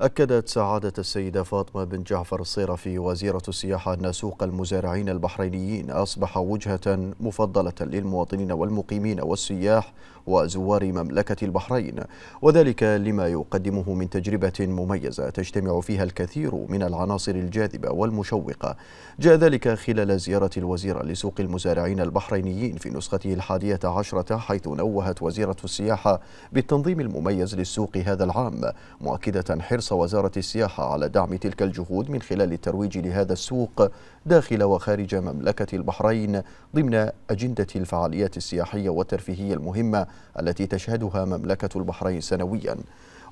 أكدت سعادة السيدة فاطمة بن جعفر الصيرفي وزيرة السياحة أن سوق المزارعين البحرينيين أصبح وجهة مفضلة للمواطنين والمقيمين والسياح وزوار مملكة البحرين وذلك لما يقدمه من تجربة مميزة تجتمع فيها الكثير من العناصر الجاذبة والمشوقة جاء ذلك خلال زيارة الوزيرة لسوق المزارعين البحرينيين في نسخته الحادية عشرة حيث نوهت وزيرة السياحة بالتنظيم المميز للسوق هذا العام مؤكدة حرص وزارة السياحة على دعم تلك الجهود من خلال الترويج لهذا السوق داخل وخارج مملكة البحرين ضمن أجندة الفعاليات السياحية والترفيهية المهمة التي تشهدها مملكة البحرين سنوياً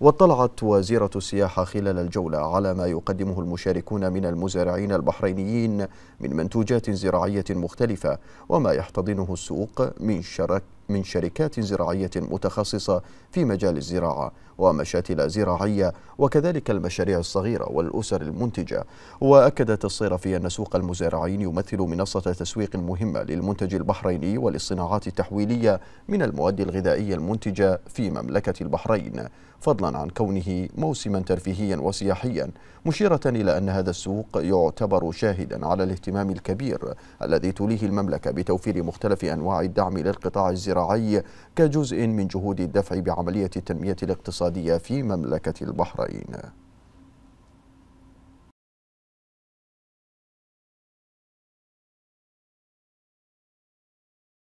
واطلعت وزيرة السياحة خلال الجولة على ما يقدمه المشاركون من المزارعين البحرينيين من منتوجات زراعية مختلفة وما يحتضنه السوق من شرك من شركات زراعية متخصصة في مجال الزراعة ومشاتل زراعية وكذلك المشاريع الصغيرة والأسر المنتجة وأكدت الصيرفي أن سوق المزارعين يمثل منصة تسويق مهمة للمنتج البحريني وللصناعات التحويلية من المواد الغذائية المنتجة في مملكة البحرين فضلا عن كونه موسما ترفيهيا وسياحيا مشيرة إلى أن هذا السوق يعتبر شاهدا على الاهتمام الكبير الذي توليه المملكة بتوفير مختلف أنواع الدعم للقطاع الزراعي الزراعي كجزء من جهود الدفع بعملية التنمية الاقتصادية في مملكة البحرين